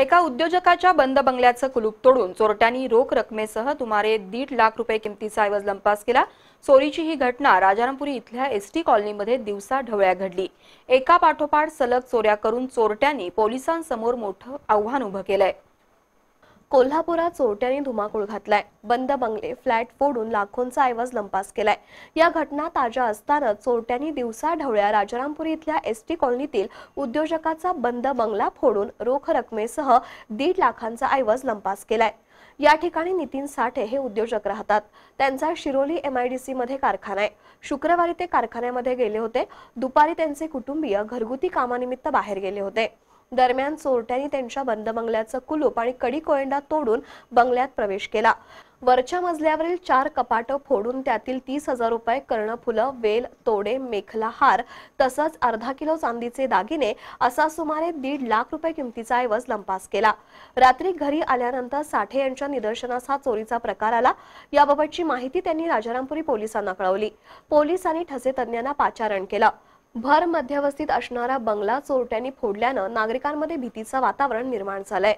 एका उद्योजकाच्या बंद बंगल्याचं कुलूप तोडून चोरट्यांनी रोख रकमेसह तुमारे दीड लाख रुपये किमतीचा ऐवज लंपास केला चोरीची ही घटना राजारामपुरी इथल्या एस टी कॉलनीमध्ये दिवसा ढवळ्या घडली एका पाठोपाठ सलग चोऱ्या करून चोरट्यांनी पोलिसांसमोर मोठं आव्हान उभं केलंय कोल्हापुरात चोरट्याने धुमाकूळ घातलाय बंद बंगले फ्लॅट फोडून लाखोंचा ऐवज लंपास केलाय या घटना ताज्या असतानाच चोरट्यांनी दिवसा ढवळ्या राजारामपुरी इथल्या एस टी कॉलनीतील उद्योजकाचा बंद बंगला फोडून रोख रकमेसह दीड लाखांचा ऐवज लंपास केलाय या ठिकाणी नितीन साठे हे उद्योजक राहतात त्यांचा शिरोली एमआयडीसी मध्ये कारखाना आहे शुक्रवारी ते कारखान्यामध्ये गेले होते दुपारी त्यांचे कुटुंबीय घरगुती कामानिमित्त बाहेर गेले होते दरम्यान चोरट्यांनी त्यांच्या बंद बंगल्याचं कुलूप आणि कडी कोयंडा तोडून बंगल्यात प्रवेश केला वरच्या मजल्यावरील चार कपाटं फोडून त्यातील तीस हजार रुपये कर्णफुलं वेल तोडे मेखला हार तसंच अर्धा किलो चांदीचे दागिने असा सुमारे दीड लाख रुपये किमतीचा ऐवज लंपास केला रात्री घरी आल्यानंतर साठे यांच्या निदर्शनास हा चोरीचा प्रकार आला याबाबतची माहिती त्यांनी राजारामपुरी पोलिसांना कळवली पोलिसांनी ठसे तज्ञांना पाचारण केलं भर मध्यवस्थित असणारा बंगला चोरट्यांनी फोडल्यानं नागरिकांमध्ये भीतीचं वातावरण निर्माण झालंय